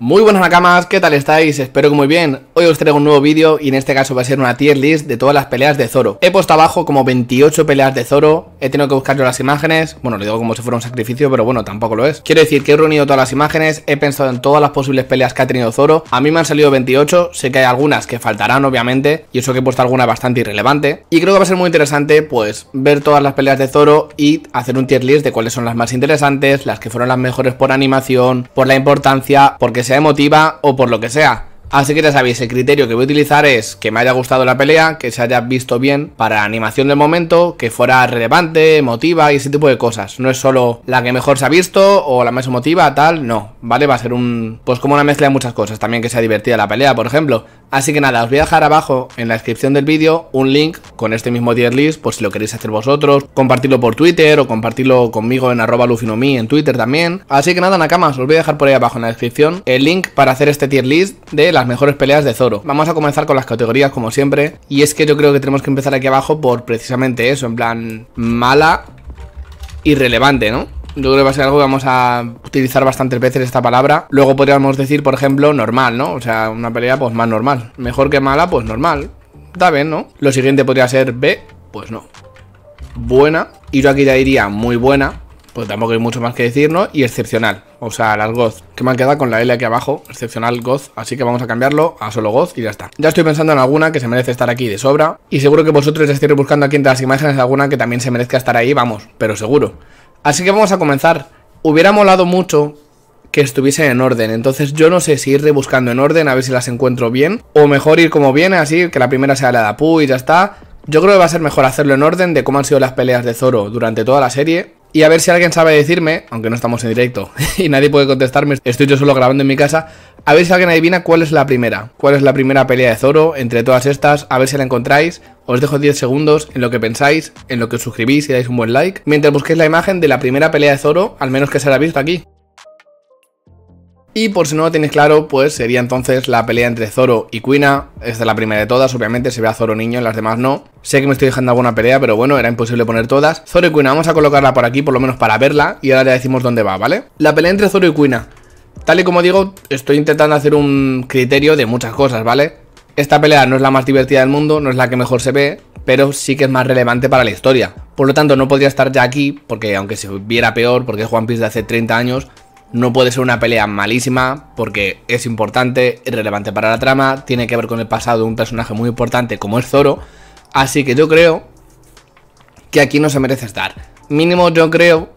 Muy buenas nakamas, ¿qué tal estáis? Espero que muy bien. Hoy os traigo un nuevo vídeo y en este caso va a ser una tier list de todas las peleas de Zoro. He puesto abajo como 28 peleas de Zoro, he tenido que buscar yo las imágenes, bueno, le digo como si fuera un sacrificio, pero bueno, tampoco lo es. Quiero decir que he reunido todas las imágenes, he pensado en todas las posibles peleas que ha tenido Zoro, a mí me han salido 28, sé que hay algunas que faltarán obviamente, y eso que he puesto alguna bastante irrelevante, y creo que va a ser muy interesante pues ver todas las peleas de Zoro y hacer un tier list de cuáles son las más interesantes, las que fueron las mejores por animación, por la importancia, porque sea emotiva o por lo que sea. Así que ya sabéis, el criterio que voy a utilizar es que me haya gustado la pelea, que se haya visto bien para la animación del momento, que fuera relevante, emotiva y ese tipo de cosas. No es solo la que mejor se ha visto o la más emotiva, tal, no, ¿vale? Va a ser un... pues como una mezcla de muchas cosas. También que sea divertida la pelea, por ejemplo. Así que nada, os voy a dejar abajo en la descripción del vídeo un link con este mismo tier list, por si lo queréis hacer vosotros, compartirlo por Twitter o compartirlo conmigo en arroba lufinomi en Twitter también. Así que nada, nakamas, os voy a dejar por ahí abajo en la descripción el link para hacer este tier list de las mejores peleas de Zoro. Vamos a comenzar con las categorías como siempre, y es que yo creo que tenemos que empezar aquí abajo por precisamente eso, en plan mala, y relevante, ¿no? Yo creo que va a ser algo que vamos a utilizar bastantes veces esta palabra. Luego podríamos decir, por ejemplo, normal, ¿no? O sea, una pelea pues más normal. Mejor que mala, pues normal. Da bien, ¿no? Lo siguiente podría ser B, pues no. Buena. Y yo aquí ya diría muy buena. Pues tampoco hay mucho más que decir, ¿no? Y excepcional. O sea, las goz. Que me han quedado con la L aquí abajo. Excepcional goz. Así que vamos a cambiarlo a solo goz y ya está. Ya estoy pensando en alguna que se merece estar aquí de sobra. Y seguro que vosotros estáis buscando aquí entre las imágenes alguna que también se merezca estar ahí, vamos. Pero seguro. Así que vamos a comenzar. Hubiera molado mucho que estuviesen en orden. Entonces yo no sé si ir rebuscando en orden a ver si las encuentro bien. O mejor ir como viene, así que la primera sea la de Apu y ya está. Yo creo que va a ser mejor hacerlo en orden de cómo han sido las peleas de Zoro durante toda la serie. Y a ver si alguien sabe decirme, aunque no estamos en directo y nadie puede contestarme, estoy yo solo grabando en mi casa, a ver si alguien adivina cuál es la primera. ¿Cuál es la primera pelea de Zoro entre todas estas? A ver si la encontráis. Os dejo 10 segundos en lo que pensáis, en lo que os suscribís y dais un buen like, mientras busquéis la imagen de la primera pelea de Zoro, al menos que se la visto aquí. Y por si no lo tenéis claro, pues sería entonces la pelea entre Zoro y Quina. Esta es la primera de todas, obviamente se ve a Zoro niño, en las demás no. Sé que me estoy dejando alguna pelea, pero bueno, era imposible poner todas. Zoro y Quina, vamos a colocarla por aquí, por lo menos para verla, y ahora le decimos dónde va, ¿vale? La pelea entre Zoro y Quina. Tal y como digo, estoy intentando hacer un criterio de muchas cosas, ¿vale? Esta pelea no es la más divertida del mundo, no es la que mejor se ve, pero sí que es más relevante para la historia. Por lo tanto, no podría estar ya aquí, porque aunque se viera peor, porque es One Piece de hace 30 años, no puede ser una pelea malísima, porque es importante, es relevante para la trama, tiene que ver con el pasado de un personaje muy importante como es Zoro, así que yo creo que aquí no se merece estar. Mínimo yo creo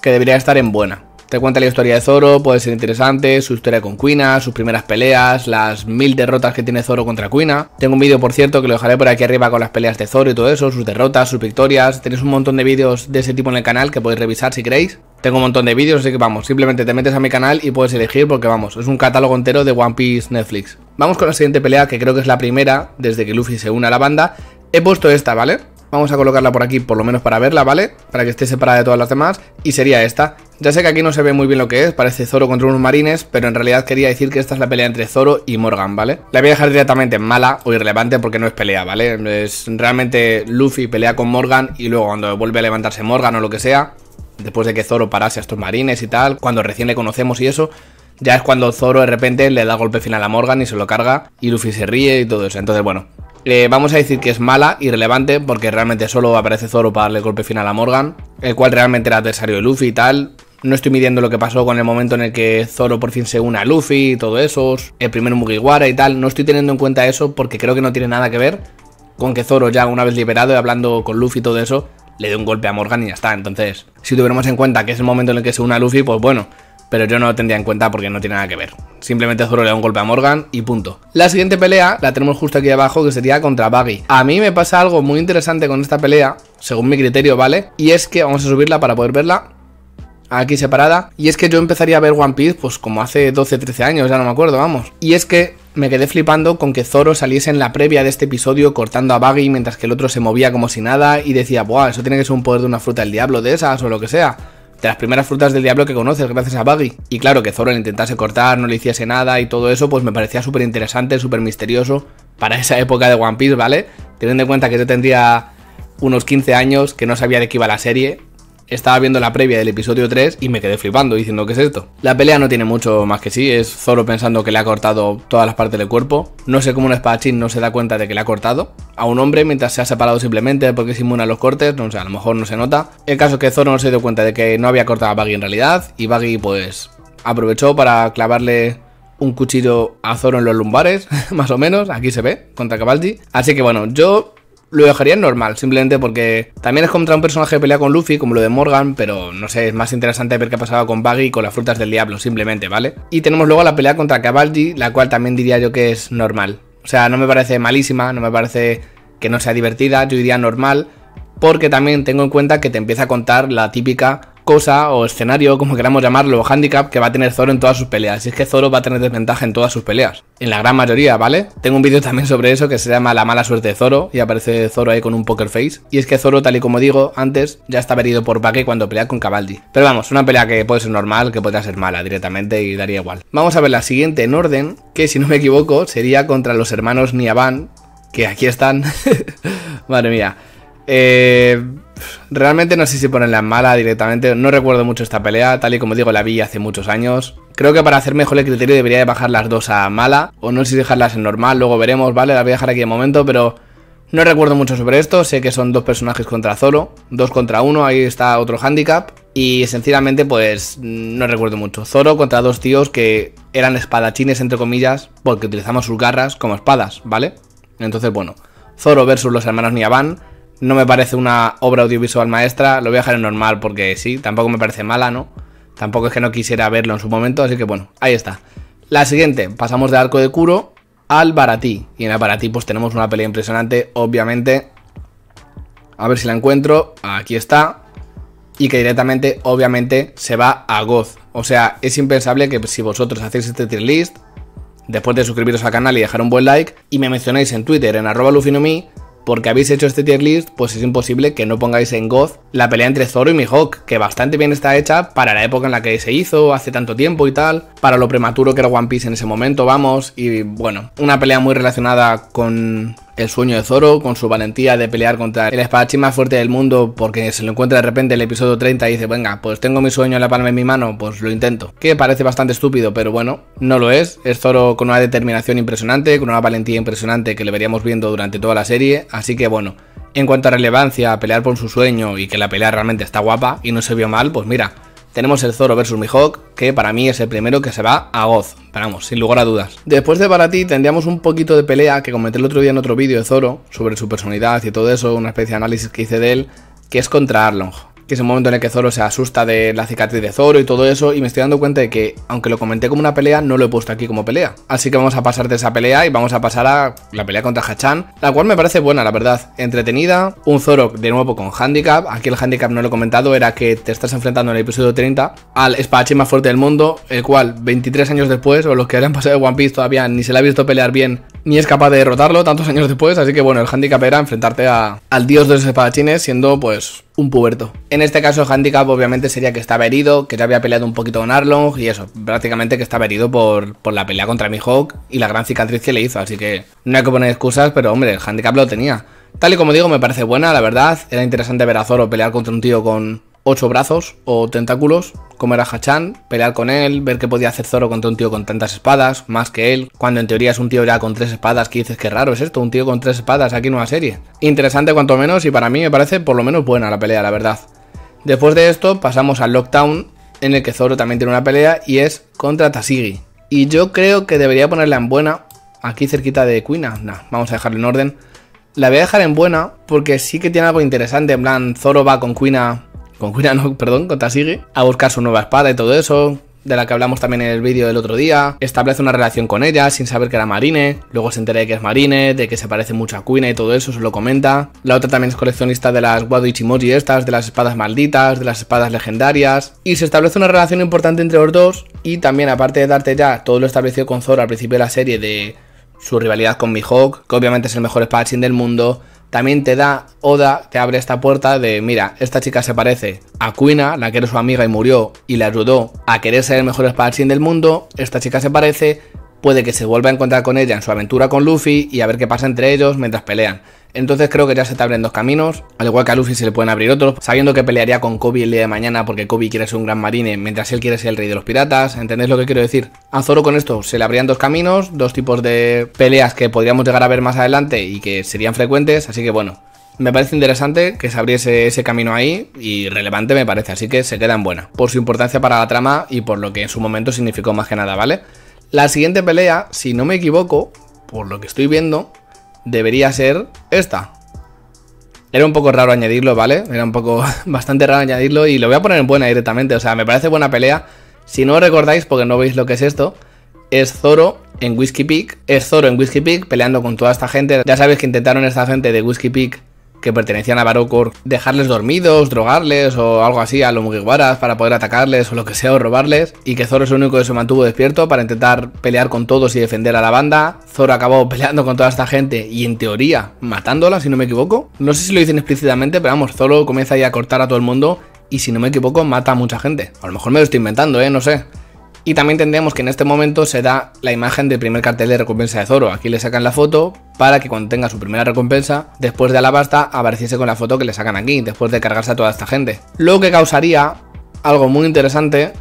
que debería estar en buena. Te cuenta la historia de Zoro, puede ser interesante, su historia con Quina, sus primeras peleas, las mil derrotas que tiene Zoro contra Quina. Tengo un vídeo, por cierto, que lo dejaré por aquí arriba con las peleas de Zoro y todo eso, sus derrotas, sus victorias. Tenéis un montón de vídeos de ese tipo en el canal que podéis revisar si queréis. Tengo un montón de vídeos, así que vamos, simplemente te metes a mi canal y puedes elegir porque vamos, es un catálogo entero de One Piece Netflix. Vamos con la siguiente pelea, que creo que es la primera desde que Luffy se une a la banda. He puesto esta, ¿vale? Vamos a colocarla por aquí, por lo menos para verla, ¿vale? Para que esté separada de todas las demás. Y sería esta. Ya sé que aquí no se ve muy bien lo que es, parece Zoro contra unos marines, pero en realidad quería decir que esta es la pelea entre Zoro y Morgan, ¿vale? La voy a dejar directamente mala o irrelevante porque no es pelea, ¿vale? Es realmente Luffy pelea con Morgan y luego cuando vuelve a levantarse Morgan o lo que sea, después de que Zoro parase a estos marines y tal, cuando recién le conocemos y eso, ya es cuando Zoro de repente le da golpe final a Morgan y se lo carga y Luffy se ríe y todo eso. Entonces, bueno, eh, vamos a decir que es mala, irrelevante, porque realmente solo aparece Zoro para darle golpe final a Morgan, el cual realmente era adversario de Luffy y tal. No estoy midiendo lo que pasó con el momento en el que Zoro por fin se une a Luffy y todo eso, el primer Mugiwara y tal. No estoy teniendo en cuenta eso porque creo que no tiene nada que ver con que Zoro ya una vez liberado y hablando con Luffy y todo eso, le dé un golpe a Morgan y ya está. Entonces, si tuviéramos en cuenta que es el momento en el que se une a Luffy, pues bueno, pero yo no lo tendría en cuenta porque no tiene nada que ver. Simplemente Zoro le da un golpe a Morgan y punto. La siguiente pelea la tenemos justo aquí abajo que sería contra Baggy. A mí me pasa algo muy interesante con esta pelea, según mi criterio, ¿vale? Y es que vamos a subirla para poder verla aquí separada. Y es que yo empezaría a ver One Piece pues como hace 12, 13 años, ya no me acuerdo, vamos. Y es que me quedé flipando con que Zoro saliese en la previa de este episodio cortando a Buggy, mientras que el otro se movía como si nada y decía, buah, eso tiene que ser un poder de una fruta del diablo de esas o lo que sea. De las primeras frutas del diablo que conoces gracias a Buggy, Y claro, que Zoro le intentase cortar, no le hiciese nada y todo eso, pues me parecía súper interesante, súper misterioso para esa época de One Piece, ¿vale? Teniendo en cuenta que yo tendría unos 15 años, que no sabía de qué iba la serie, estaba viendo la previa del episodio 3 y me quedé flipando diciendo, que es esto? La pelea no tiene mucho más que sí, es Zoro pensando que le ha cortado todas las partes del cuerpo. No sé cómo un espadachín no se da cuenta de que le ha cortado a un hombre mientras se ha separado simplemente porque es inmune a los cortes, no sé, a lo mejor no se nota. El caso es que Zoro no se dio cuenta de que no había cortado a Baggy en realidad y Baggy pues aprovechó para clavarle un cuchillo a Zoro en los lumbares, más o menos, aquí se ve, contra Cabaldi. Así que bueno, yo lo dejaría normal, simplemente porque también es contra un personaje que pelea con Luffy, como lo de Morgan, pero no sé, es más interesante ver qué ha pasado con Baggy y con las frutas del diablo, simplemente, ¿vale? Y tenemos luego la pelea contra Cavaldi, la cual también diría yo que es normal. O sea, no me parece malísima, no me parece que no sea divertida, yo diría normal, porque también tengo en cuenta que te empieza a contar la típica cosa o escenario, como queramos llamarlo, o handicap que va a tener Zoro en todas sus peleas. Y es que Zoro va a tener desventaja en todas sus peleas. En la gran mayoría, ¿vale? Tengo un vídeo también sobre eso que se llama La mala suerte de Zoro y aparece Zoro ahí con un poker face. Y es que Zoro, tal y como digo antes, ya está herido por Bake cuando pelea con Cavaldi. Pero vamos, una pelea que puede ser normal, que podría ser mala directamente y daría igual. Vamos a ver la siguiente en orden, que si no me equivoco sería contra los hermanos Niaban, que aquí están. Madre mía. Eh realmente no sé si ponerla en mala directamente. No recuerdo mucho esta pelea. Tal y como digo, la vi hace muchos años. Creo que para hacer mejor el criterio debería bajar las dos a mala. O no sé si dejarlas en normal. Luego veremos, ¿vale? Las voy a dejar aquí de momento, pero... No recuerdo mucho sobre esto, sé que son dos personajes contra Zoro, dos contra uno, ahí está otro handicap. Y sencillamente, pues no recuerdo mucho. Zoro contra dos tíos que eran espadachines, entre comillas, porque utilizamos sus garras como espadas, ¿vale? Entonces, bueno, Zoro versus los hermanos Niaban no me parece una obra audiovisual maestra, lo voy a dejar en normal porque sí, tampoco me parece mala, ¿no? Tampoco es que no quisiera verlo en su momento, así que bueno, ahí está. La siguiente, pasamos de Arco de Curo al Baratí. Y en el Baratí pues tenemos una pelea impresionante, obviamente. A ver si la encuentro, aquí está. Y que directamente, obviamente, se va a Goz. O sea, es impensable que si vosotros hacéis este tier list, después de suscribiros al canal y dejar un buen like, y me mencionáis en Twitter, en arroba lufinomi, porque habéis hecho este tier list, pues es imposible que no pongáis en Goth la pelea entre Zoro y Mihawk, que bastante bien está hecha para la época en la que se hizo, hace tanto tiempo y tal, para lo prematuro que era One Piece en ese momento, vamos, y bueno, una pelea muy relacionada con, el sueño de Zoro con su valentía de pelear contra el espadachín más fuerte del mundo porque se lo encuentra de repente en el episodio 30 y dice, venga, pues tengo mi sueño en la palma de mi mano, pues lo intento. Que parece bastante estúpido, pero bueno, no lo es. Es Zoro con una determinación impresionante, con una valentía impresionante que le veríamos viendo durante toda la serie, así que bueno. En cuanto a relevancia, pelear por su sueño y que la pelea realmente está guapa y no se vio mal, pues mira, tenemos el Zoro versus Mihawk, que para mí es el primero que se va a Goz, vamos, sin lugar a dudas. Después de ti tendríamos un poquito de pelea que comenté el otro día en otro vídeo de Zoro, sobre su personalidad y todo eso, una especie de análisis que hice de él, que es contra Arlong que es el momento en el que Zoro se asusta de la cicatriz de Zoro y todo eso, y me estoy dando cuenta de que, aunque lo comenté como una pelea, no lo he puesto aquí como pelea. Así que vamos a pasar de esa pelea y vamos a pasar a la pelea contra Hachan, la cual me parece buena, la verdad, entretenida, un Zoro de nuevo con handicap, aquí el handicap no lo he comentado, era que te estás enfrentando en el episodio 30 al espadachín más fuerte del mundo, el cual 23 años después, o los que hayan pasado de One Piece todavía ni se le ha visto pelear bien, ni es capaz de derrotarlo tantos años después, así que bueno, el handicap era enfrentarte a, al dios de los espadachines siendo pues un puberto. En este caso, el handicap obviamente sería que estaba herido, que ya había peleado un poquito con Arlong y eso, prácticamente que estaba herido por, por la pelea contra Mihawk y la gran cicatriz que le hizo, así que no hay que poner excusas, pero hombre, el handicap lo tenía. Tal y como digo, me parece buena, la verdad. Era interesante ver a Zoro pelear contra un tío con, ocho brazos o tentáculos, comer a Hachan, pelear con él, ver qué podía hacer Zoro contra un tío con tantas espadas, más que él, cuando en teoría es un tío ya con tres espadas, que dices que raro es esto, un tío con tres espadas aquí en una serie. Interesante cuanto menos y para mí me parece por lo menos buena la pelea, la verdad. Después de esto pasamos al Lockdown, en el que Zoro también tiene una pelea y es contra Tasigi. Y yo creo que debería ponerla en buena, aquí cerquita de Quina, nah, vamos a dejarlo en orden. La voy a dejar en buena porque sí que tiene algo interesante, en plan, Zoro va con Quina con Quirano, perdón, con sigue? a buscar su nueva espada y todo eso, de la que hablamos también en el vídeo del otro día. Establece una relación con ella sin saber que era Marine. Luego se entera de que es Marine, de que se parece mucho a Kuina y todo eso, se lo comenta. La otra también es coleccionista de las Wado Ichimoji estas, de las espadas malditas, de las espadas legendarias. Y se establece una relación importante entre los dos. Y también, aparte de darte ya todo lo establecido con Zoro al principio de la serie de su rivalidad con Mihawk, que obviamente es el mejor espadachín del mundo, también te da Oda, te abre esta puerta de, mira, esta chica se parece a Quina, la que era su amiga y murió y le ayudó a querer ser el mejor espadachín del mundo, esta chica se parece puede que se vuelva a encontrar con ella en su aventura con Luffy y a ver qué pasa entre ellos mientras pelean. Entonces creo que ya se te abren dos caminos, al igual que a Luffy se le pueden abrir otros, sabiendo que pelearía con Kobe el día de mañana porque Kobe quiere ser un gran marine mientras él quiere ser el rey de los piratas, ¿entendéis lo que quiero decir? A Zoro con esto se le abrían dos caminos, dos tipos de peleas que podríamos llegar a ver más adelante y que serían frecuentes, así que bueno, me parece interesante que se abriese ese camino ahí y relevante me parece, así que se queda en buena, por su importancia para la trama y por lo que en su momento significó más que nada, ¿vale? La siguiente pelea, si no me equivoco, por lo que estoy viendo, debería ser esta. Era un poco raro añadirlo, ¿vale? Era un poco bastante raro añadirlo y lo voy a poner en buena directamente. O sea, me parece buena pelea. Si no recordáis, porque no veis lo que es esto, es Zoro en Whiskey Peak. Es Zoro en Whiskey Peak peleando con toda esta gente. Ya sabéis que intentaron esta gente de Whiskey Peak que pertenecían a Barocor, dejarles dormidos, drogarles o algo así a los Mugiwaras para poder atacarles o lo que sea o robarles, y que Zoro es el único que se mantuvo despierto para intentar pelear con todos y defender a la banda. Zoro acabó peleando con toda esta gente y en teoría matándola, si no me equivoco. No sé si lo dicen explícitamente, pero vamos, Zoro comienza ahí a cortar a todo el mundo y si no me equivoco mata a mucha gente. A lo mejor me lo estoy inventando, ¿eh? No sé. Y también tendríamos que en este momento se da la imagen del primer cartel de recompensa de Zoro. Aquí le sacan la foto para que cuando tenga su primera recompensa, después de Alabasta, apareciese con la foto que le sacan aquí, después de cargarse a toda esta gente. Lo que causaría algo muy interesante,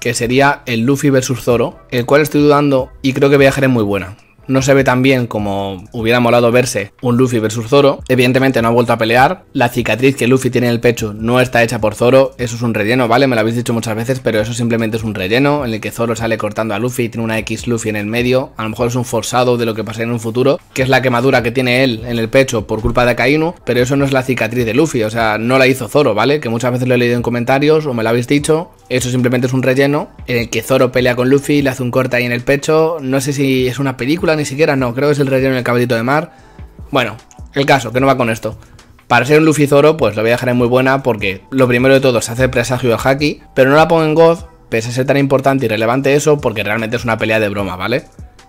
que sería el Luffy versus Zoro, el cual estoy dudando y creo que voy a es muy buena no se ve tan bien como hubiera molado verse un Luffy versus Zoro. Evidentemente no ha vuelto a pelear. La cicatriz que Luffy tiene en el pecho no está hecha por Zoro. Eso es un relleno, ¿vale? Me lo habéis dicho muchas veces, pero eso simplemente es un relleno en el que Zoro sale cortando a Luffy y tiene una X Luffy en el medio. A lo mejor es un forzado de lo que pasaría en un futuro, que es la quemadura que tiene él en el pecho por culpa de Akainu, pero eso no es la cicatriz de Luffy, o sea, no la hizo Zoro, ¿vale? Que muchas veces lo he leído en comentarios o me lo habéis dicho. Eso simplemente es un relleno en el que Zoro pelea con Luffy, le hace un corte ahí en el pecho. No sé si es una película ni siquiera, no, creo que es el relleno en el caballito de mar. Bueno, el caso, que no va con esto. Para ser un Luffy Zoro, pues lo voy a dejar en muy buena porque lo primero de todo se hace presagio a Haki, pero no la pongo en God, pese a ser tan importante y relevante eso, porque realmente es una pelea de broma, ¿vale?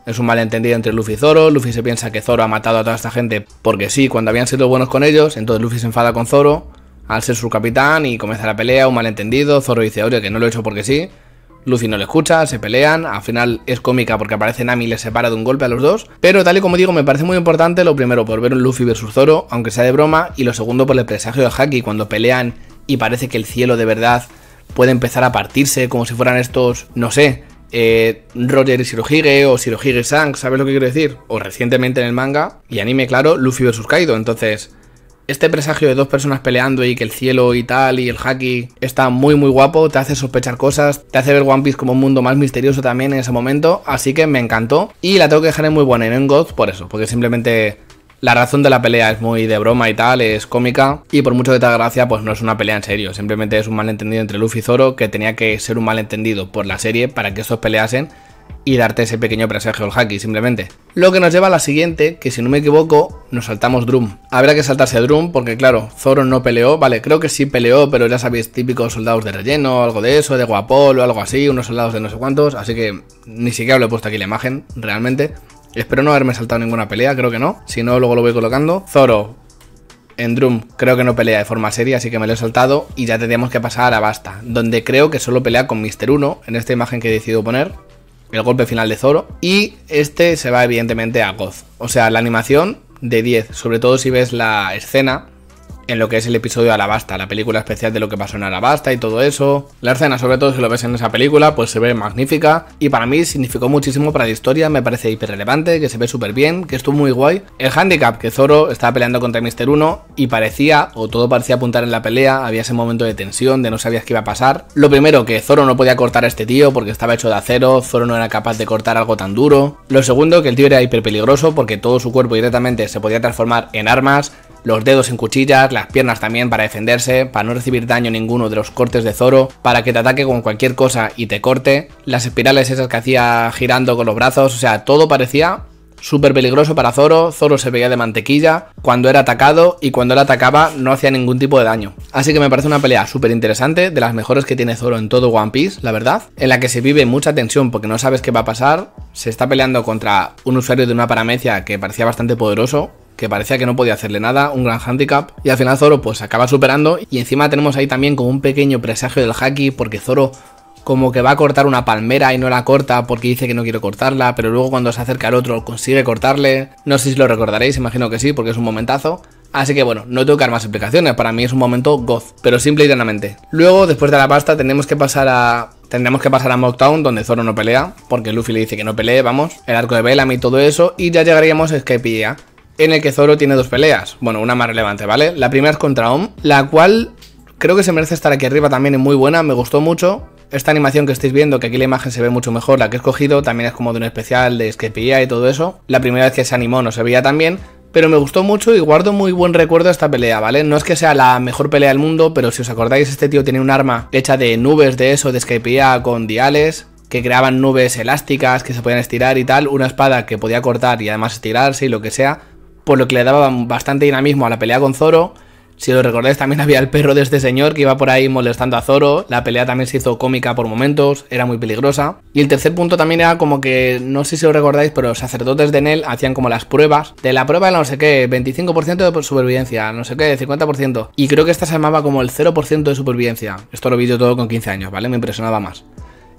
Es un malentendido entre Luffy y Zoro, Luffy se piensa que Zoro ha matado a toda esta gente porque sí, cuando habían sido buenos con ellos, entonces Luffy se enfada con Zoro al ser su capitán y comienza la pelea, un malentendido, Zoro dice, oye, que no lo he hecho porque sí, Luffy no le escucha, se pelean, al final es cómica porque aparece Nami y le separa de un golpe a los dos, pero tal y como digo me parece muy importante lo primero por ver un Luffy versus Zoro, aunque sea de broma, y lo segundo por el presagio de Haki cuando pelean y parece que el cielo de verdad puede empezar a partirse como si fueran estos, no sé, eh, Roger y Shirohige o Shirohige Sang, ¿sabes lo que quiero decir? O recientemente en el manga y anime, claro, Luffy versus Kaido, entonces este presagio de dos personas peleando y que el cielo y tal y el haki está muy muy guapo, te hace sospechar cosas, te hace ver One Piece como un mundo más misterioso también en ese momento, así que me encantó y la tengo que dejar en muy buena en God por eso, porque simplemente la razón de la pelea es muy de broma y tal, es cómica y por mucho que te haga gracia pues no es una pelea en serio, simplemente es un malentendido entre Luffy y Zoro que tenía que ser un malentendido por la serie para que estos peleasen y darte ese pequeño presagio al hacky simplemente. Lo que nos lleva a la siguiente, que si no me equivoco, nos saltamos Drum. Habrá que saltarse Drum porque claro, Zoro no peleó, vale, creo que sí peleó, pero ya sabéis, típicos soldados de relleno, algo de eso, de Guapol o algo así, unos soldados de no sé cuántos, así que ni siquiera lo he puesto aquí la imagen, realmente. Espero no haberme saltado ninguna pelea, creo que no, si no luego lo voy colocando. Zoro, en Drum creo que no pelea de forma seria, así que me lo he saltado y ya tendríamos que pasar a Basta, donde creo que solo pelea con Mister 1 en esta imagen que he decidido poner el golpe final de Zoro. Y este se va evidentemente a Goz. O sea, la animación de 10, sobre todo si ves la escena en lo que es el episodio de Alabasta, la película especial de lo que pasó en Alabasta y todo eso. La escena, sobre todo si lo ves en esa película, pues se ve magnífica y para mí significó muchísimo para la historia, me parece hiperrelevante, que se ve súper bien, que estuvo muy guay. El handicap, que Zoro estaba peleando contra Mister 1 y parecía, o todo parecía apuntar en la pelea, había ese momento de tensión, de no sabías qué iba a pasar. Lo primero, que Zoro no podía cortar a este tío porque estaba hecho de acero, Zoro no era capaz de cortar algo tan duro. Lo segundo, que el tío era hiper peligroso porque todo su cuerpo directamente se podía transformar en armas, los dedos en cuchillas, las piernas también para defenderse, para no recibir daño ninguno de los cortes de Zoro, para que te ataque con cualquier cosa y te corte, las espirales esas que hacía girando con los brazos, o sea, todo parecía súper peligroso para Zoro, Zoro se veía de mantequilla cuando era atacado y cuando él atacaba no hacía ningún tipo de daño. Así que me parece una pelea súper interesante, de las mejores que tiene Zoro en todo One Piece, la verdad, en la que se vive mucha tensión porque no sabes qué va a pasar, se está peleando contra un usuario de una paramecia que parecía bastante poderoso, que parecía que no podía hacerle nada, un gran handicap, y al final Zoro pues acaba superando, y encima tenemos ahí también como un pequeño presagio del haki, porque Zoro como que va a cortar una palmera y no la corta porque dice que no quiere cortarla, pero luego cuando se acerca al otro consigue cortarle. No sé si lo recordaréis, imagino que sí, porque es un momentazo. Así que bueno, no tengo que dar más explicaciones, para mí es un momento goz, pero simple y llanamente. Luego, después de la pasta, tenemos que pasar a... Tendremos que pasar a Mocktown, donde Zoro no pelea, porque Luffy le dice que no pelee, vamos, el arco de Bellamy y todo eso, y ya llegaríamos a Skypiea en el que Zoro tiene dos peleas. Bueno, una más relevante, ¿vale? La primera es contra Om, la cual creo que se merece estar aquí arriba también, es muy buena, me gustó mucho. Esta animación que estáis viendo, que aquí la imagen se ve mucho mejor, la que he escogido, también es como de un especial de esquepía y todo eso. La primera vez que se animó no se veía tan bien, pero me gustó mucho y guardo muy buen recuerdo esta pelea, ¿vale? No es que sea la mejor pelea del mundo, pero si os acordáis, este tío tiene un arma hecha de nubes de eso, de esquepía con diales, que creaban nubes elásticas que se podían estirar y tal, una espada que podía cortar y además estirarse y lo que sea por lo que le daba bastante dinamismo a la pelea con Zoro. Si lo recordáis, también había el perro de este señor que iba por ahí molestando a Zoro. La pelea también se hizo cómica por momentos, era muy peligrosa. Y el tercer punto también era como que, no sé si lo recordáis, pero los sacerdotes de Nel hacían como las pruebas. De la prueba de no sé qué, 25% de supervivencia, no sé qué, 50%. Y creo que esta se llamaba como el 0% de supervivencia. Esto lo vi yo todo con 15 años, ¿vale? Me impresionaba más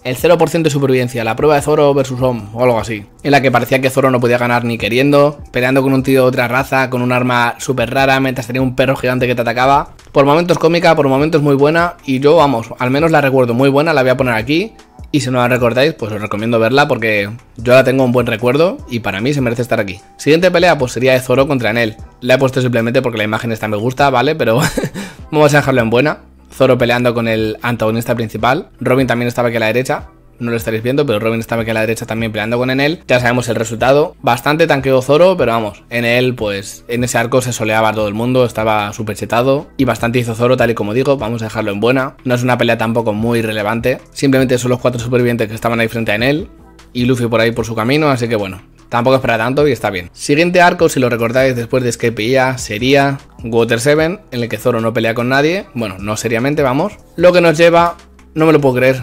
el 0% de supervivencia, la prueba de Zoro versus Om o algo así, en la que parecía que Zoro no podía ganar ni queriendo, peleando con un tío de otra raza, con un arma súper rara, mientras tenía un perro gigante que te atacaba. Por momentos cómica, por momentos muy buena, y yo, vamos, al menos la recuerdo muy buena, la voy a poner aquí. Y si no la recordáis, pues os recomiendo verla porque yo la tengo un buen recuerdo y para mí se merece estar aquí. Siguiente pelea, pues sería de Zoro contra Anel, La he puesto simplemente porque la imagen esta me gusta, ¿vale? Pero vamos a dejarlo en buena. Zoro peleando con el antagonista principal. Robin también estaba aquí a la derecha. No lo estaréis viendo, pero Robin estaba aquí a la derecha también peleando con Enel. Ya sabemos el resultado. Bastante tanqueo Zoro, pero vamos, Enel, pues en ese arco se soleaba todo el mundo, estaba súper chetado. Y bastante hizo Zoro, tal y como digo, vamos a dejarlo en buena. No es una pelea tampoco muy relevante. Simplemente son los cuatro supervivientes que estaban ahí frente a Enel. Y Luffy por ahí por su camino, así que bueno, Tampoco es para tanto y está bien. Siguiente arco, si lo recordáis después de Escape e sería Water 7, en el que Zoro no pelea con nadie. Bueno, no seriamente, vamos. Lo que nos lleva, no me lo puedo creer,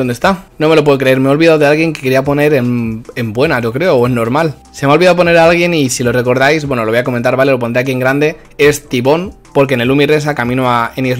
¿Dónde está? No me lo puedo creer, me he olvidado de alguien que quería poner en, buena, yo creo, o en normal. Se me ha olvidado poner a alguien y si lo recordáis, bueno, lo voy a comentar, ¿vale? Lo pondré aquí en grande. Es Tibón, porque en el Umiresa camino a Enies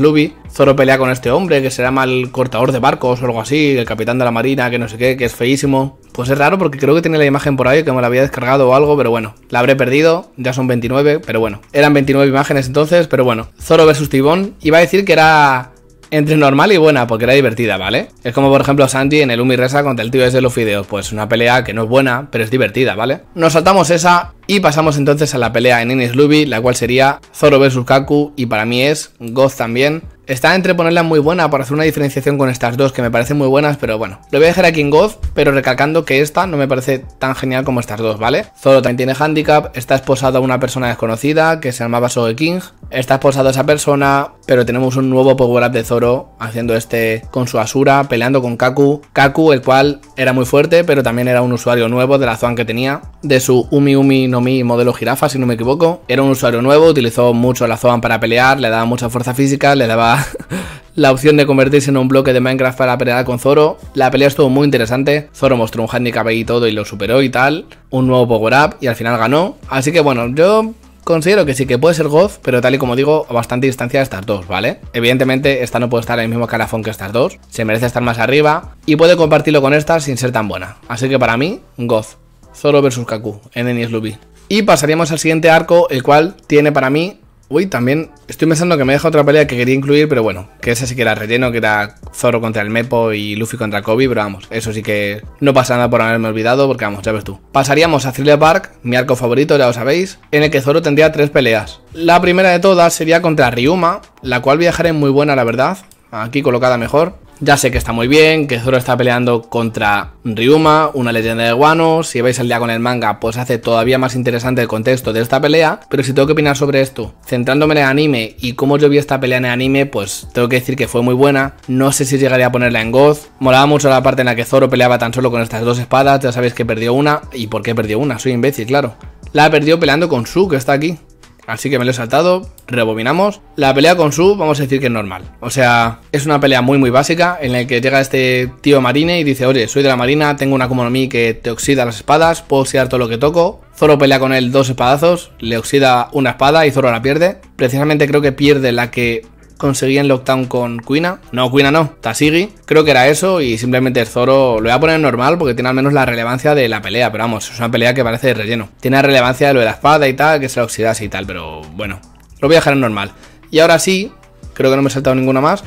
Zoro pelea con este hombre que se llama el cortador de barcos o algo así, el capitán de la marina, que no sé qué, que es feísimo. Pues es raro porque creo que tiene la imagen por ahí, que me la había descargado o algo, pero bueno, la habré perdido, ya son 29, pero bueno, eran 29 imágenes entonces, pero bueno, Zoro versus Tibón, iba a decir que era entre normal y buena, porque era divertida, ¿vale? Es como por ejemplo Sanji en el Umi Resa contra el tío de los fideos, pues una pelea que no es buena, pero es divertida, ¿vale? Nos saltamos esa y pasamos entonces a la pelea en Ines Luby, la cual sería Zoro vs Kaku y para mí es Goz también. Está entre ponerla muy buena para hacer una diferenciación con estas dos que me parecen muy buenas, pero bueno. Lo voy a dejar aquí en Goz, pero recalcando que esta no me parece tan genial como estas dos, ¿vale? Zoro también tiene handicap, está esposado a una persona desconocida que se llamaba Soge King, está esposado a esa persona, pero tenemos un nuevo power-up de Zoro haciendo este con su Asura, peleando con Kaku. Kaku, el cual era muy fuerte, pero también era un usuario nuevo de la Zoan que tenía, de su Umi Umi no mi modelo jirafa, si no me equivoco. Era un usuario nuevo, utilizó mucho la Zoan para pelear, le daba mucha fuerza física, le daba la opción de convertirse en un bloque de Minecraft para pelear con Zoro. La pelea estuvo muy interesante. Zoro mostró un handicap y todo y lo superó y tal. Un nuevo power-up y al final ganó. Así que bueno, yo considero que sí que puede ser Goz, pero tal y como digo, a bastante distancia de estas dos, ¿vale? Evidentemente, esta no puede estar en el mismo calafón que estas dos, se merece estar más arriba y puede compartirlo con esta sin ser tan buena. Así que para mí, Goz. Zoro vs Kaku en Enies Sluby. Y pasaríamos al siguiente arco, el cual tiene para mí... Uy, también estoy pensando que me deja otra pelea que quería incluir, pero bueno, que ese sí que era relleno, que era Zoro contra el Mepo y Luffy contra Kobe, pero vamos, eso sí que no pasa nada por haberme olvidado, porque vamos, ya ves tú. Pasaríamos a Thriller Park, mi arco favorito, ya lo sabéis, en el que Zoro tendría tres peleas. La primera de todas sería contra Ryuma, la cual en muy buena, la verdad, aquí colocada mejor. Ya sé que está muy bien, que Zoro está peleando contra Ryuma, una leyenda de Guano. Si veis al día con el manga, pues hace todavía más interesante el contexto de esta pelea. Pero si tengo que opinar sobre esto, centrándome en el anime y cómo yo vi esta pelea en el anime, pues tengo que decir que fue muy buena. No sé si llegaría a ponerla en Goz. Molaba mucho la parte en la que Zoro peleaba tan solo con estas dos espadas. Ya sabéis que perdió una. ¿Y por qué perdió una? Soy imbécil, claro. La perdió peleando con Su, que está aquí así que me lo he saltado, rebobinamos. La pelea con Su, vamos a decir que es normal. O sea, es una pelea muy muy básica en la que llega este tío marine y dice, oye, soy de la marina, tengo una como Mi que te oxida las espadas, puedo oxidar todo lo que toco. Zoro pelea con él dos espadazos, le oxida una espada y Zoro la pierde. Precisamente creo que pierde la que Conseguí en Lockdown con Quina. No, Quina no, Tasigi. Creo que era eso y simplemente Zoro lo voy a poner normal porque tiene al menos la relevancia de la pelea, pero vamos, es una pelea que parece de relleno. Tiene la relevancia de lo de la espada y tal, que se la oxidase y tal, pero bueno, lo voy a dejar en normal. Y ahora sí, creo que no me he saltado ninguna más,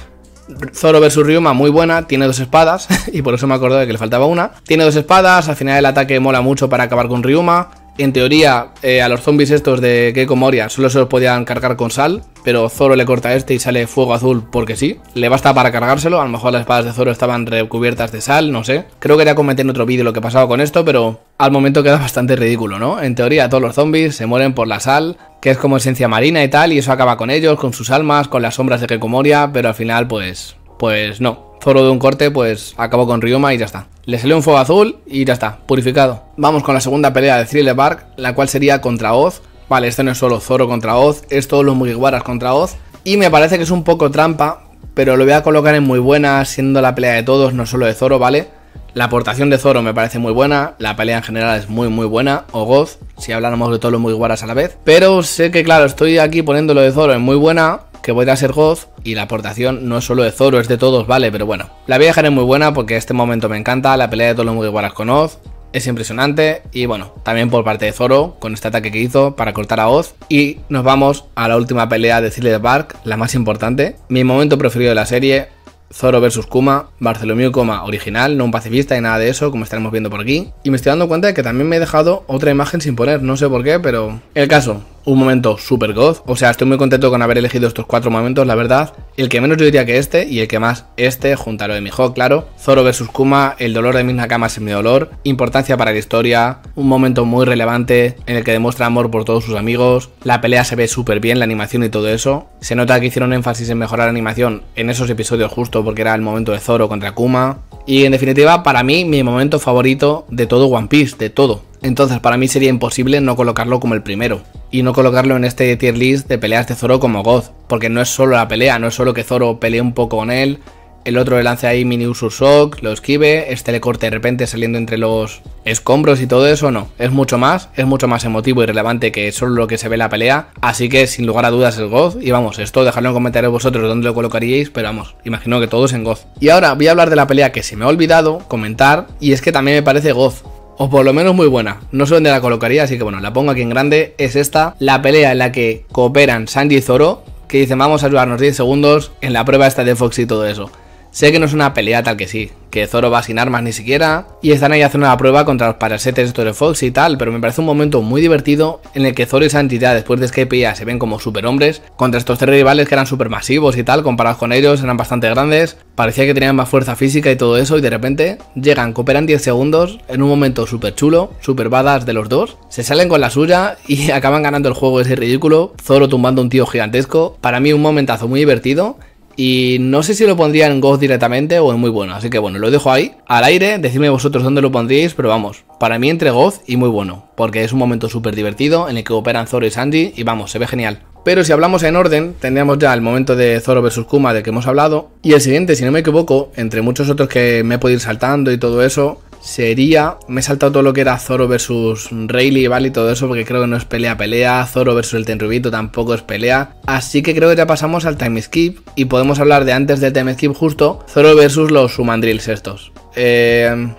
Zoro vs Ryuma muy buena, tiene dos espadas, y por eso me acordé de que le faltaba una. Tiene dos espadas, al final el ataque mola mucho para acabar con Ryuma. En teoría, eh, a los zombies estos de Gecko Moria solo se los podían cargar con sal, pero Zoro le corta este y sale fuego azul porque sí. Le basta para cargárselo, a lo mejor las espadas de Zoro estaban recubiertas de sal, no sé. Creo que ya comenté en otro vídeo lo que pasaba con esto, pero al momento queda bastante ridículo, ¿no? En teoría, todos los zombies se mueren por la sal, que es como esencia marina y tal, y eso acaba con ellos, con sus almas, con las sombras de Gecko Moria, pero al final, pues... pues no. Zoro de un corte, pues acabó con Ryoma y ya está. Le salió un fuego azul y ya está, purificado. Vamos con la segunda pelea de Thriller Bark, la cual sería contra Oz. Vale, esto no es solo Zoro contra Oz, es todos los Mugiwaras contra Oz. Y me parece que es un poco trampa, pero lo voy a colocar en muy buena, siendo la pelea de todos, no solo de Zoro, ¿vale? La aportación de Zoro me parece muy buena, la pelea en general es muy muy buena, o Goz, si habláramos de todos los Mugiwaras a la vez. Pero sé que claro, estoy aquí poniéndolo de Zoro en muy buena, que voy a ser Oz, y la aportación no es solo de Zoro, es de todos, vale, pero bueno. La voy a muy buena porque este momento me encanta, la pelea de todos los Mugiwaras con Oz, es impresionante y bueno, también por parte de Zoro con este ataque que hizo para cortar a Oz y nos vamos a la última pelea de de Park la más importante, mi momento preferido de la serie, Zoro vs Kuma, Bartholomew Kuma original, no un pacifista y nada de eso, como estaremos viendo por aquí. Y me estoy dando cuenta de que también me he dejado otra imagen sin poner, no sé por qué, pero... El caso, un momento super god, O sea, estoy muy contento con haber elegido estos cuatro momentos, la verdad. El que menos yo diría que este y el que más este, junto lo de mi hijo claro. Zoro vs Kuma, el dolor de mis nakamas es mi dolor, importancia para la historia, un momento muy relevante en el que demuestra amor por todos sus amigos, la pelea se ve súper bien, la animación y todo eso. Se nota que hicieron énfasis en mejorar la animación en esos episodios justo porque era el momento de Zoro contra Kuma. Y en definitiva, para mí, mi momento favorito de todo One Piece, de todo entonces para mí sería imposible no colocarlo como el primero. Y no colocarlo en este tier list de peleas de Zoro como God, porque no es solo la pelea, no es solo que Zoro pelee un poco con él, el otro le lance ahí mini Shock, lo esquive, este le corte de repente saliendo entre los escombros y todo eso, no. Es mucho más, es mucho más emotivo y relevante que solo lo que se ve en la pelea. Así que sin lugar a dudas el Goz. Y vamos, esto dejadlo en comentarios vosotros dónde lo colocaríais, pero vamos, imagino que todos en Goz. Y ahora voy a hablar de la pelea que se me ha olvidado comentar y es que también me parece Goz o por lo menos muy buena. No sé dónde la colocaría, así que bueno, la pongo aquí en grande. Es esta, la pelea en la que cooperan Sanji y Zoro, que dicen vamos a ayudarnos 10 segundos en la prueba esta de Fox y todo eso. Sé que no es una pelea tal que sí, que Zoro va sin armas ni siquiera, y están ahí haciendo una prueba contra los parasetes de de Fox y tal, pero me parece un momento muy divertido en el que Zoro y esa entidad después de Skype se ven como superhombres, contra estos tres rivales que eran supermasivos y tal, comparados con ellos eran bastante grandes, parecía que tenían más fuerza física y todo eso, y de repente llegan, cooperan 10 segundos, en un momento súper chulo, super badass de los dos, se salen con la suya y acaban ganando el juego ese ridículo, Zoro tumbando un tío gigantesco, para mí un momentazo muy divertido, y no sé si lo pondría en goz directamente o en muy bueno. Así que bueno, lo dejo ahí. Al aire, decidme vosotros dónde lo pondríais, pero vamos, para mí entre goz y muy bueno. Porque es un momento súper divertido en el que operan Zoro y Sandy y vamos, se ve genial. Pero si hablamos en orden, tendríamos ya el momento de Zoro vs Kuma del que hemos hablado. Y el siguiente, si no me equivoco, entre muchos otros que me he podido ir saltando y todo eso, sería. Me he saltado todo lo que era Zoro versus Rayleigh, ¿vale? Y todo eso, porque creo que no es pelea pelea. Zoro versus el Tenrubito tampoco es pelea. Así que creo que ya pasamos al time skip. Y podemos hablar de antes del time skip justo. Zoro versus los Sumandrills estos. Eh.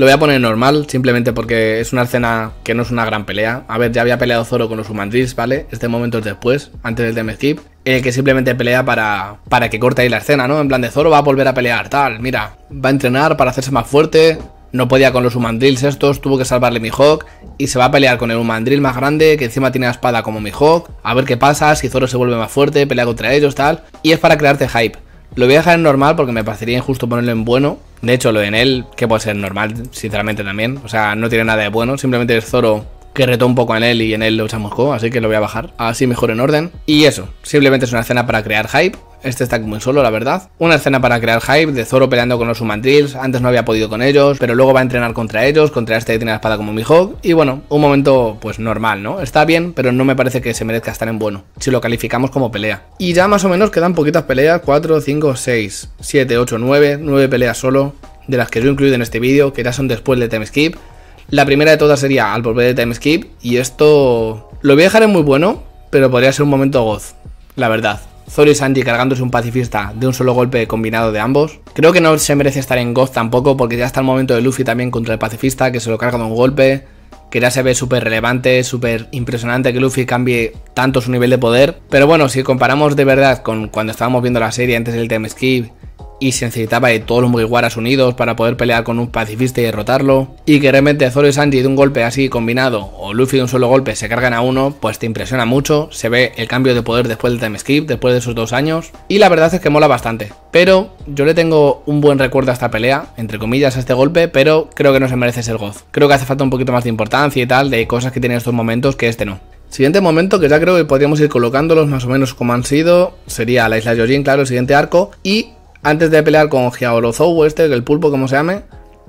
Lo voy a poner normal, simplemente porque es una escena que no es una gran pelea. A ver, ya había peleado Zoro con los Humandrils ¿vale? Este momento es después, antes del Demeskip, En que simplemente pelea para, para que corte ahí la escena, ¿no? En plan de Zoro va a volver a pelear, tal, mira, va a entrenar para hacerse más fuerte, no podía con los humandrills estos, tuvo que salvarle Mi Mihawk y se va a pelear con el humandrill más grande que encima tiene la espada como Mihawk, a ver qué pasa, si Zoro se vuelve más fuerte, pelea contra ellos, tal, y es para crearte hype. Lo voy a dejar en normal porque me parecería injusto ponerlo en bueno. De hecho, lo en él, que puede ser normal, sinceramente también. O sea, no tiene nada de bueno. Simplemente es Zoro que retó un poco en él y en él lo usamos así que lo voy a bajar. Así mejor en orden. Y eso, simplemente es una escena para crear hype. Este está muy solo, la verdad. Una escena para crear hype de Zoro peleando con los Sumantrills. Antes no había podido con ellos, pero luego va a entrenar contra ellos, contra este que tiene la espada como Mihawk. Y bueno, un momento pues normal, ¿no? Está bien, pero no me parece que se merezca estar en bueno, si lo calificamos como pelea. Y ya más o menos quedan poquitas peleas, 4, 5, 6, 7, 8, 9, 9 peleas solo, de las que yo he incluido en este vídeo, que ya son después de Time Skip. La primera de todas sería al volver de Time Skip. Y esto lo voy a dejar en muy bueno, pero podría ser un momento goz, la verdad. Zoro y Sanji cargándose un pacifista de un solo golpe combinado de ambos. Creo que no se merece estar en Goz tampoco, porque ya está el momento de Luffy también contra el pacifista, que se lo carga de un golpe, que ya se ve súper relevante, súper impresionante que Luffy cambie tanto su nivel de poder. Pero bueno, si comparamos de verdad con cuando estábamos viendo la serie antes del time skip y se necesitaba de todos los Mugiwaras unidos para poder pelear con un pacifista y derrotarlo, y que realmente Zoro y Sanji de un golpe así combinado o Luffy de un solo golpe se cargan a uno, pues te impresiona mucho, se ve el cambio de poder después del time skip, después de esos dos años, y la verdad es que mola bastante. Pero yo le tengo un buen recuerdo a esta pelea, entre comillas, a este golpe, pero creo que no se merece ser goz. Creo que hace falta un poquito más de importancia y tal, de cosas que tienen estos momentos que este no. Siguiente momento que ya creo que podríamos ir colocándolos más o menos como han sido, sería la isla Yojin, claro, el siguiente arco, y antes de pelear con o este, el pulpo, como se llame,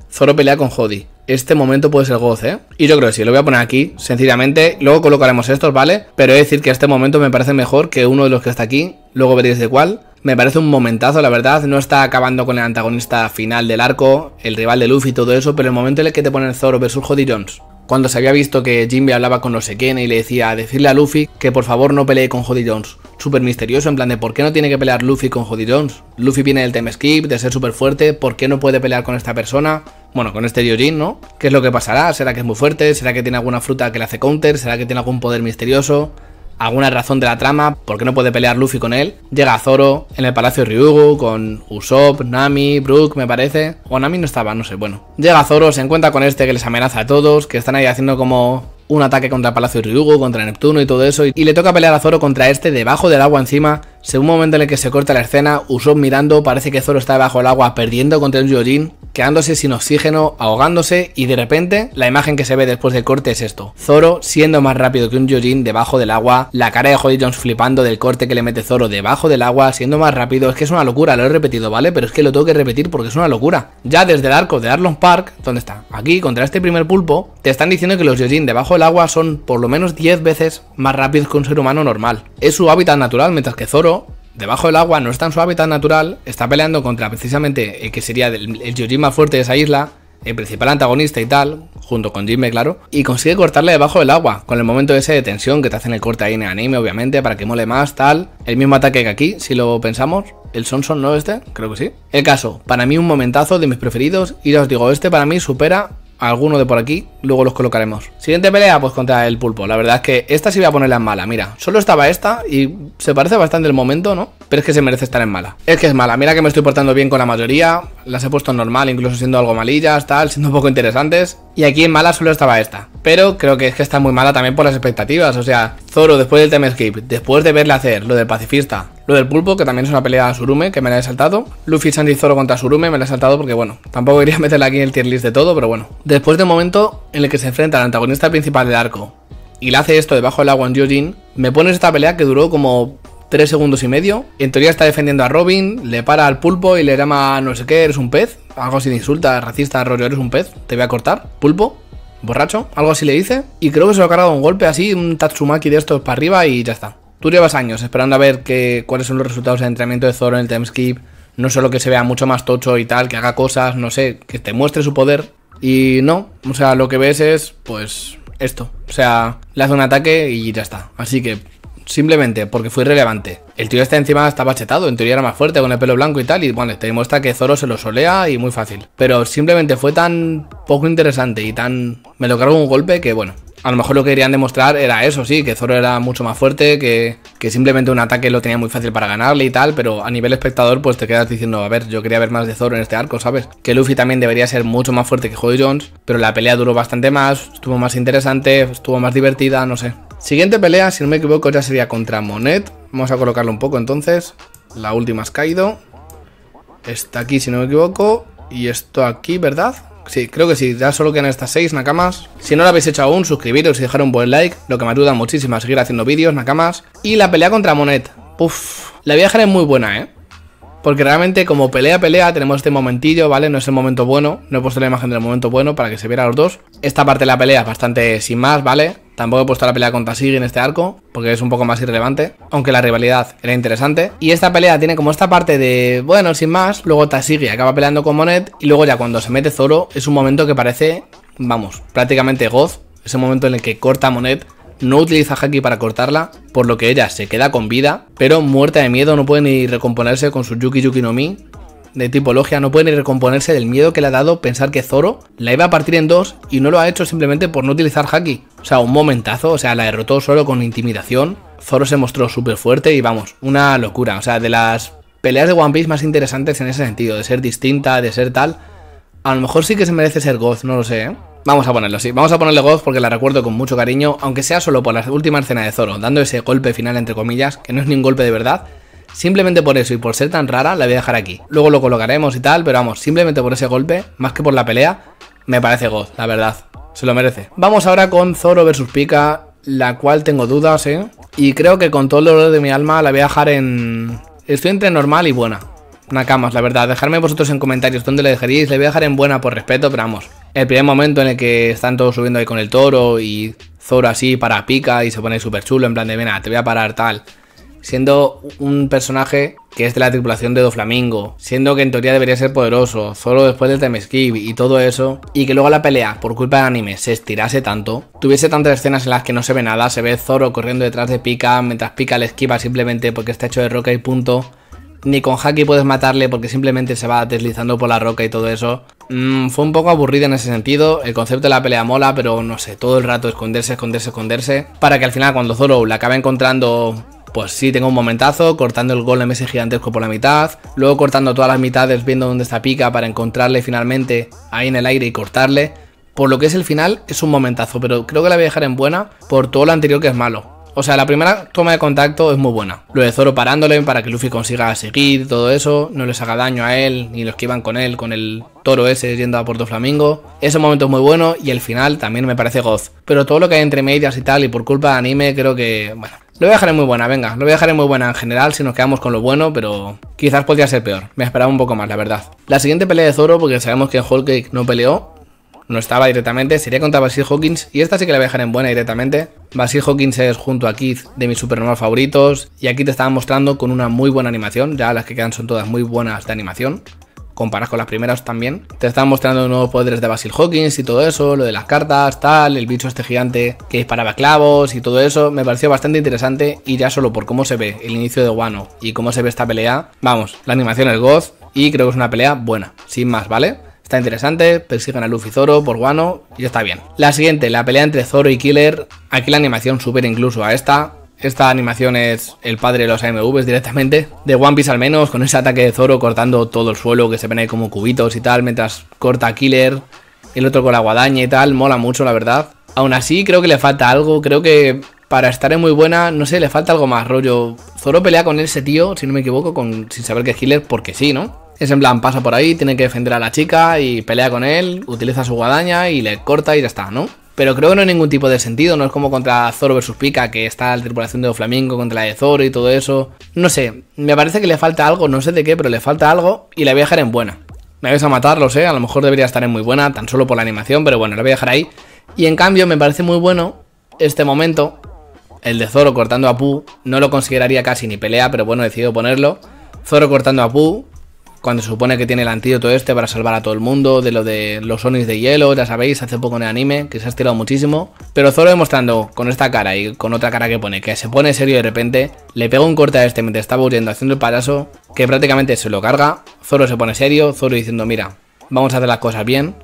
Zoro pelea con Jody. Este momento puede ser goce, ¿eh? Y yo creo que sí, lo voy a poner aquí, sencillamente. Luego colocaremos estos, ¿vale? Pero he de decir que este momento me parece mejor que uno de los que está aquí. Luego veréis de cuál. Me parece un momentazo, la verdad. No está acabando con el antagonista final del arco, el rival de Luffy y todo eso, pero el momento en el que te ponen Zoro versus Jody Jones. Cuando se había visto que Jimmy hablaba con los sé y le decía a decirle a Luffy que por favor no pelee con Jody Jones súper misterioso, en plan de por qué no tiene que pelear Luffy con Jody Jones. Luffy viene del Time Skip, de ser súper fuerte, ¿por qué no puede pelear con esta persona? Bueno, con este Yojin, ¿no? ¿Qué es lo que pasará? ¿Será que es muy fuerte? ¿Será que tiene alguna fruta que le hace counter? ¿Será que tiene algún poder misterioso? ¿Alguna razón de la trama? ¿Por qué no puede pelear Luffy con él? Llega Zoro en el Palacio Ryugu con Usopp, Nami, Brook, me parece. O Nami no estaba, no sé, bueno. Llega Zoro, se encuentra con este que les amenaza a todos, que están ahí haciendo como un ataque contra Palacio Ryugo, contra Neptuno y todo eso, y, y le toca pelear a Zoro contra este debajo del agua encima, según un momento en el que se corta la escena, Usopp mirando parece que Zoro está debajo del agua perdiendo contra el Yojin, quedándose sin oxígeno, ahogándose y de repente la imagen que se ve después del corte es esto. Zoro siendo más rápido que un Yojin debajo del agua, la cara de Holly Jones flipando del corte que le mete Zoro debajo del agua, siendo más rápido, es que es una locura, lo he repetido, ¿vale? Pero es que lo tengo que repetir porque es una locura. Ya desde el arco de Arlong Park, ¿dónde está? Aquí, contra este primer pulpo, te están diciendo que los Yojin debajo del agua son por lo menos 10 veces más rápidos que un ser humano normal. Es su hábitat natural, mientras que Zoro debajo del agua, no está en su hábitat natural, está peleando contra precisamente el eh, que sería el, más fuerte de esa isla, el principal antagonista y tal, junto con Jimmy, claro, y consigue cortarle debajo del agua, con el momento ese de tensión que te hacen el corte ahí en el anime, obviamente, para que mole más, tal. El mismo ataque que aquí, si lo pensamos. El Sonson, ¿no? Este, creo que sí. El caso, para mí un momentazo de mis preferidos, y ya os digo, este para mí supera alguno de por aquí, luego los colocaremos. Siguiente pelea, pues contra el pulpo. La verdad es que esta sí voy a ponerla en mala, mira. Solo estaba esta y se parece bastante el momento, ¿no? Pero es que se merece estar en mala. Es que es mala, mira que me estoy portando bien con la mayoría las he puesto normal, incluso siendo algo malillas, tal, siendo un poco interesantes. Y aquí en mala solo estaba esta. Pero creo que es que está muy mala también por las expectativas. O sea, Zoro después del Temescape, después de verle hacer lo del pacifista, lo del pulpo, que también es una pelea a Surume, que me la he saltado. Luffy, Sandy Zoro contra Surume, me la he saltado porque, bueno, tampoco quería meterla aquí en el tier list de todo, pero bueno. Después un momento en el que se enfrenta al antagonista principal del arco, y le hace esto debajo del agua en Yojin. me pones esta pelea que duró como 3 segundos y medio. En teoría está defendiendo a Robin, le para al pulpo y le llama no sé qué, eres un pez. Algo así de insulta, racista, rollo, eres un pez, te voy a cortar, pulpo. Borracho, algo así le dice. Y creo que se lo ha cargado un golpe así, un Tatsumaki de estos para arriba y ya está. Tú llevas años esperando a ver cuáles son los resultados del entrenamiento de Zoro en el skip. No solo que se vea mucho más tocho y tal, que haga cosas, no sé, que te muestre su poder. Y no, o sea, lo que ves es, pues, esto. O sea, le hace un ataque y ya está. Así que simplemente porque fue irrelevante. El tío está encima estaba chetado en teoría era más fuerte, con el pelo blanco y tal, y bueno, te demuestra que Zoro se lo solea y muy fácil. Pero simplemente fue tan poco interesante y tan... me lo cargo un golpe que bueno, a lo mejor lo que querían demostrar era eso, sí, que Zoro era mucho más fuerte, que, que, simplemente un ataque lo tenía muy fácil para ganarle y tal, pero a nivel espectador pues te quedas diciendo, a ver, yo quería ver más de Zoro en este arco, ¿sabes? Que Luffy también debería ser mucho más fuerte que Joy Jones, pero la pelea duró bastante más, estuvo más interesante, estuvo más divertida, no sé. Siguiente pelea, si no me equivoco, ya sería contra Monet. Vamos a colocarlo un poco entonces. La última has caído. Está aquí, si no me equivoco. Y esto aquí, ¿verdad? Sí, creo que sí, ya solo quedan estas seis nakamas. Si no lo habéis hecho aún, suscribiros y dejar un buen like, lo que me ayuda muchísimo a seguir haciendo vídeos, nakamas. Y la pelea contra Monet. Uff, la viaje es muy buena, ¿eh? Porque realmente como pelea pelea tenemos este momentillo, ¿vale? No es el momento bueno, no he puesto la imagen del momento bueno para que se viera los dos. Esta parte de la pelea es bastante sin más, ¿vale? Tampoco he puesto la pelea contra Sigue en este arco, porque es un poco más irrelevante, aunque la rivalidad era interesante. Y esta pelea tiene como esta parte de, bueno, sin más, luego Tasigi acaba peleando con Monet, y luego ya cuando se mete Zoro es un momento que parece, vamos, prácticamente Goz, ese momento en el que corta Monet, no utiliza Haki para cortarla, por lo que ella se queda con vida, pero muerta de miedo no puede ni recomponerse con su Yuki Yuki no Mi, de tipo logia no puede ni recomponerse del miedo que le ha dado pensar que Zoro la iba a partir en dos y no lo ha hecho simplemente por no utilizar Haki. O sea, un momentazo, o sea, la derrotó solo con intimidación. Zoro se mostró súper fuerte y vamos, una locura. O sea, de las peleas de One Piece más interesantes en ese sentido, de ser distinta, de ser tal. A lo mejor sí que se merece ser Goth, no lo sé, ¿eh? Vamos a ponerlo, sí. Vamos a ponerle Goth porque la recuerdo con mucho cariño, aunque sea solo por la última escena de Zoro, dando ese golpe final entre comillas, que no es ni un golpe de verdad, Simplemente por eso y por ser tan rara la voy a dejar aquí. Luego lo colocaremos y tal, pero vamos, simplemente por ese golpe, más que por la pelea, me parece God, la verdad. Se lo merece. Vamos ahora con Zoro versus Pika, la cual tengo dudas, ¿eh? Y creo que con todo el dolor de mi alma la voy a dejar en... Estoy entre normal y buena. Nakamas, la verdad. Dejadme vosotros en comentarios dónde la dejaríais. Le voy a dejar en buena por respeto, pero vamos. El primer momento en el que están todos subiendo ahí con el toro y Zoro así para pica y se pone súper chulo, en plan de, vena te voy a parar tal siendo un personaje que es de la tripulación de Doflamingo, siendo que en teoría debería ser poderoso, solo después del skip y todo eso, y que luego la pelea, por culpa del anime, se estirase tanto, tuviese tantas escenas en las que no se ve nada, se ve Zoro corriendo detrás de Pika, mientras Pika le esquiva simplemente porque está hecho de roca y punto, ni con Haki puedes matarle porque simplemente se va deslizando por la roca y todo eso. Mm, fue un poco aburrido en ese sentido, el concepto de la pelea mola, pero no sé, todo el rato esconderse, esconderse, esconderse, para que al final cuando Zoro la acabe encontrando pues sí, tengo un momentazo cortando el golem ese gigantesco por la mitad, luego cortando todas las mitades viendo dónde está Pica para encontrarle finalmente ahí en el aire y cortarle. Por lo que es el final, es un momentazo, pero creo que la voy a dejar en buena por todo lo anterior que es malo. O sea, la primera toma de contacto es muy buena. Lo de Zoro parándole para que Luffy consiga seguir, todo eso, no les haga daño a él, ni los que iban con él, con el toro ese yendo a Puerto Flamingo. Ese momento es muy bueno y el final también me parece goz. Pero todo lo que hay entre medias y tal, y por culpa de anime, creo que, bueno, lo voy a dejar en muy buena, venga. Lo voy a dejar en muy buena en general si nos quedamos con lo bueno, pero quizás podría ser peor. Me esperaba un poco más, la verdad. La siguiente pelea de Zoro, porque sabemos que Hulk no peleó, no estaba directamente, sería contra Basil Hawkins y esta sí que la voy a dejar en buena directamente. Basil Hawkins es junto a Keith de mis supernormal favoritos y aquí te estaba mostrando con una muy buena animación, ya las que quedan son todas muy buenas de animación comparas con las primeras también. Te están mostrando nuevos poderes de Basil Hawkins y todo eso, lo de las cartas, tal, el bicho este gigante que disparaba clavos y todo eso. Me pareció bastante interesante y ya solo por cómo se ve el inicio de Wano y cómo se ve esta pelea, vamos, la animación es goz y creo que es una pelea buena, sin más, ¿vale? Está interesante, persigan a Luffy Zoro por Wano y está bien. La siguiente, la pelea entre Zoro y Killer. Aquí la animación supera incluso a esta esta animación es el padre de los AMVs directamente. De One Piece al menos, con ese ataque de Zoro cortando todo el suelo que se ven ahí como cubitos y tal, mientras corta a Killer, el otro con la guadaña y tal, mola mucho la verdad. Aún así creo que le falta algo, creo que para estar en muy buena, no sé, le falta algo más, rollo. Zoro pelea con ese tío, si no me equivoco, con, sin saber que es Killer, porque sí, ¿no? Es en plan, pasa por ahí, tiene que defender a la chica y pelea con él, utiliza su guadaña y le corta y ya está, ¿no? Pero creo que no hay ningún tipo de sentido, no es como contra Zoro vs Pika, que está la tripulación de Flamingo contra la de Zoro y todo eso. No sé, me parece que le falta algo, no sé de qué, pero le falta algo y la voy a dejar en buena. Me vais a matar, lo sé, a lo mejor debería estar en muy buena, tan solo por la animación, pero bueno, la voy a dejar ahí. Y en cambio me parece muy bueno este momento, el de Zoro cortando a Pu, no lo consideraría casi ni pelea, pero bueno, he decidido ponerlo. Zoro cortando a Pu, cuando se supone que tiene el antídoto este para salvar a todo el mundo, de lo de los Onis de hielo, ya sabéis, hace poco en el anime, que se ha estirado muchísimo. Pero Zoro demostrando con esta cara y con otra cara que pone, que se pone serio de repente, le pega un corte a este mientras estaba huyendo haciendo el payaso, que prácticamente se lo carga. Zoro se pone serio, Zoro diciendo, mira, vamos a hacer las cosas bien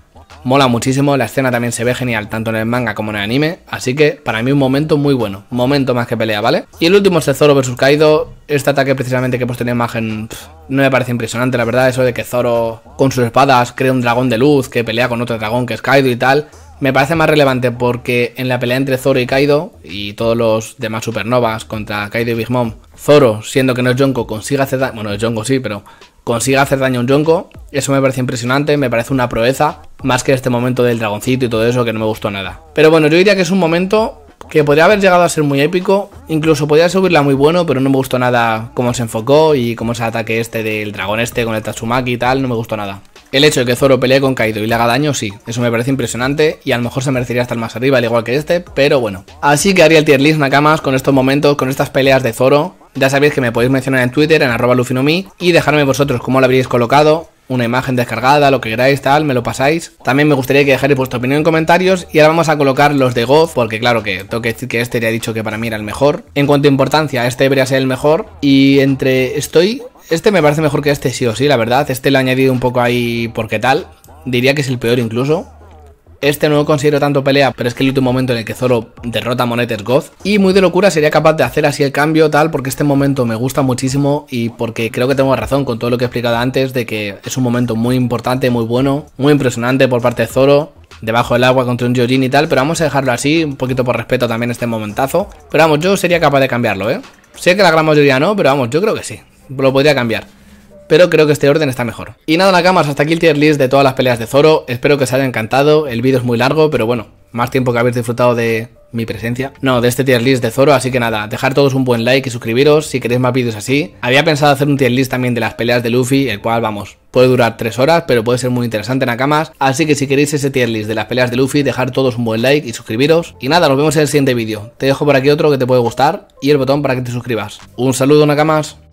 mola muchísimo, la escena también se ve genial tanto en el manga como en el anime, así que para mí un momento muy bueno, momento más que pelea, ¿vale? Y el último es el Zoro vs Kaido, este ataque precisamente que hemos tenido en imagen no me parece impresionante, la verdad, eso de que Zoro con sus espadas crea un dragón de luz que pelea con otro dragón que es Kaido y tal, me parece más relevante porque en la pelea entre Zoro y Kaido y todos los demás supernovas contra Kaido y Big Mom, Zoro, siendo que no es Yonko, consigue hacer daño, bueno, es Yonko sí, pero consigue hacer daño a un Yonko, eso me parece impresionante, me parece una proeza, más que este momento del dragoncito y todo eso que no me gustó nada. Pero bueno, yo diría que es un momento que podría haber llegado a ser muy épico, incluso podría subirla muy bueno, pero no me gustó nada cómo se enfocó y cómo se ataque este del dragón este con el Tatsumaki y tal, no me gustó nada. El hecho de que Zoro pelee con Kaido y le haga daño, sí, eso me parece impresionante y a lo mejor se merecería estar más arriba, al igual que este, pero bueno. Así que haría el tier list Nakamas con estos momentos, con estas peleas de Zoro. Ya sabéis que me podéis mencionar en Twitter, en arroba lufinomi, y dejarme vosotros cómo lo habríais colocado, una imagen descargada, lo que queráis, tal, me lo pasáis. También me gustaría que dejarais vuestra opinión en comentarios y ahora vamos a colocar los de Goff, porque claro que tengo que decir que este le he dicho que para mí era el mejor. En cuanto a importancia, este debería ser el mejor y entre estoy este me parece mejor que este, sí o sí, la verdad. Este le he añadido un poco ahí porque tal. Diría que es el peor incluso. Este no lo considero tanto pelea, pero es que el último momento en el que Zoro derrota a Monetes Goz. Y muy de locura sería capaz de hacer así el cambio tal, porque este momento me gusta muchísimo y porque creo que tengo razón con todo lo que he explicado antes, de que es un momento muy importante, muy bueno, muy impresionante por parte de Zoro. Debajo del agua contra un Jojin y tal, pero vamos a dejarlo así, un poquito por respeto también este momentazo. Pero vamos, yo sería capaz de cambiarlo, ¿eh? Sé que la gran mayoría no, pero vamos, yo creo que sí lo podría cambiar. Pero creo que este orden está mejor. Y nada, Nakamas, hasta aquí el tier list de todas las peleas de Zoro. Espero que os haya encantado. El vídeo es muy largo, pero bueno, más tiempo que habéis disfrutado de mi presencia. No, de este tier list de Zoro, así que nada, dejar todos un buen like y suscribiros si queréis más vídeos así. Había pensado hacer un tier list también de las peleas de Luffy, el cual, vamos, puede durar 3 horas, pero puede ser muy interesante Nakamas. Así que si queréis ese tier list de las peleas de Luffy, dejar todos un buen like y suscribiros. Y nada, nos vemos en el siguiente vídeo. Te dejo por aquí otro que te puede gustar y el botón para que te suscribas. Un saludo, Nakamas.